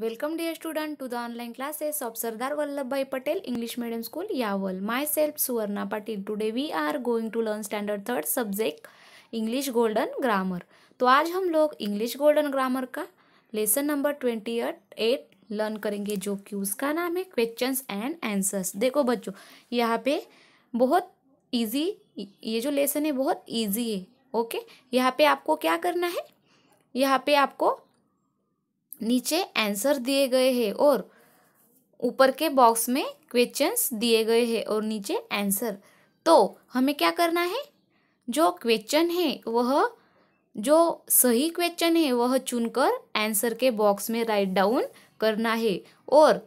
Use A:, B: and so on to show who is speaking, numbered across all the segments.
A: welcome dear student to the online classes of Sardar Vallabh Bhai Patel English medium school Yawal myself Suvarna Patil today we are going to learn standard third subject English golden grammar तो आज हम लोग English golden grammar का lesson number twenty eight learn करेंगे जो कि उसका नाम है क्वेश्चन एंड एंसर्स देखो बच्चों यहाँ पे बहुत ईजी ये जो लेसन है बहुत ईजी है ओके यहाँ पे आपको क्या करना है यहाँ पे आपको नीचे आंसर दिए गए हैं और ऊपर के बॉक्स में क्वेश्चंस दिए गए हैं और नीचे आंसर तो हमें क्या करना है जो क्वेश्चन है वह जो सही क्वेश्चन है वह चुनकर आंसर के बॉक्स में राइट डाउन करना है और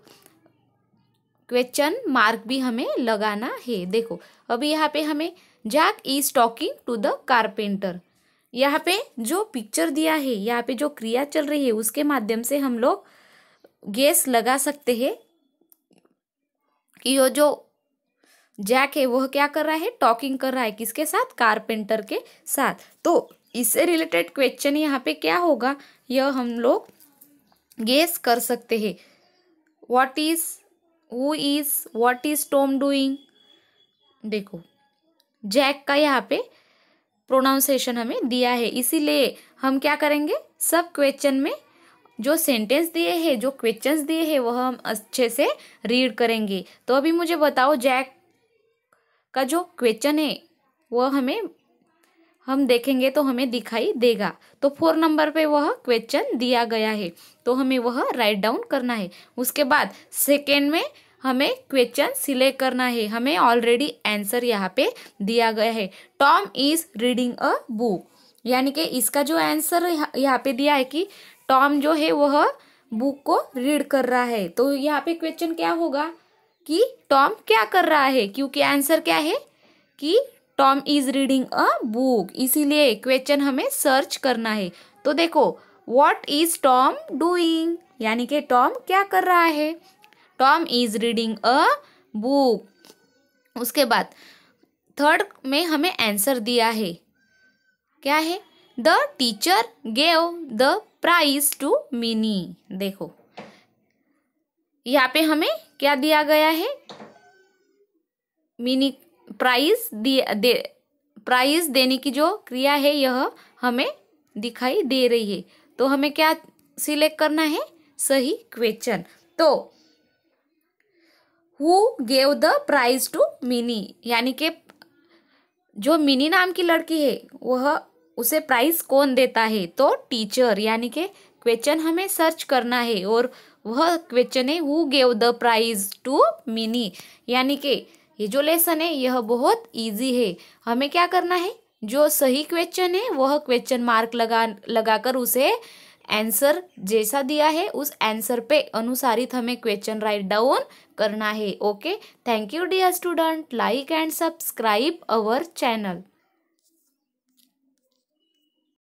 A: क्वेश्चन मार्क भी हमें लगाना है देखो अभी यहाँ पे हमें Jack is talking to the carpenter यहाँ पे जो पिक्चर दिया है यहाँ पे जो क्रिया चल रही है उसके माध्यम से हम लोग गैस लगा सकते हैं कि यो जो जैक है वह क्या कर रहा है टॉकिंग कर रहा है किसके साथ कारपेंटर के साथ तो इससे रिलेटेड क्वेश्चन यहाँ पे क्या होगा यह हम लोग गेस कर सकते हैं what is who is what is Tom doing देखो जैक का यहाँ पे प्रोनाउंसिएशन हमें दिया है इसीलिए हम क्या करेंगे सब क्वेश्चन में जो सेंटेंस दिए हैं जो क्वेश्चंस दिए हैं वह हम अच्छे से रीड करेंगे तो अभी मुझे बताओ जैक का जो क्वेश्चन है वह हमें हम देखेंगे तो हमें दिखाई देगा तो फोर नंबर पे वह क्वेश्चन दिया गया है तो हमें वह राइट डाउन करना है उसके बाद सेकेंड में हमें क्वेश्चन सिलेक्ट करना है हमें ऑलरेडी आंसर यहाँ पे दिया गया है Tom is reading a book यानी कि इसका जो आंसर यहाँ पे दिया है कि टॉम जो है वह बुक को रीड कर रहा है तो यहाँ पे क्वेश्चन क्या होगा कि टॉम क्या कर रहा है क्योंकि आंसर क्या है कि Tom is reading a book इसीलिए क्वेश्चन हमें सर्च करना है तो देखो वॉट इज टॉम डूइंग यानी कि टॉम क्या कर रहा है Tom is reading a book उसके बाद थर्ड में हमें आंसर दिया है क्या है the teacher gave the prize to Mini देखो यहाँ पे हमें क्या दिया गया है मिनी प्राइज दिया दे प्राइज देने की जो क्रिया है यह हमें दिखाई दे रही है तो हमें क्या सिलेक्ट करना है सही क्वेश्चन तो who gave the prize to Mini यानी कि जो मिनी नाम की लड़की है वह उसे प्राइज कौन देता है तो टीचर यानी कि क्वेश्चन हमें सर्च करना है और वह क्वेश्चन है who gave the prize to Mini यानी कि ये जो लेसन है यह बहुत इजी है हमें क्या करना है जो सही क्वेश्चन है वह क्वेश्चन मार्क लगा लगाकर उसे आंसर जैसा दिया है उस आंसर पे अनुसारित हमें क्वेश्चन राइट डाउन करना है okay thank you dear student like and subscribe our channel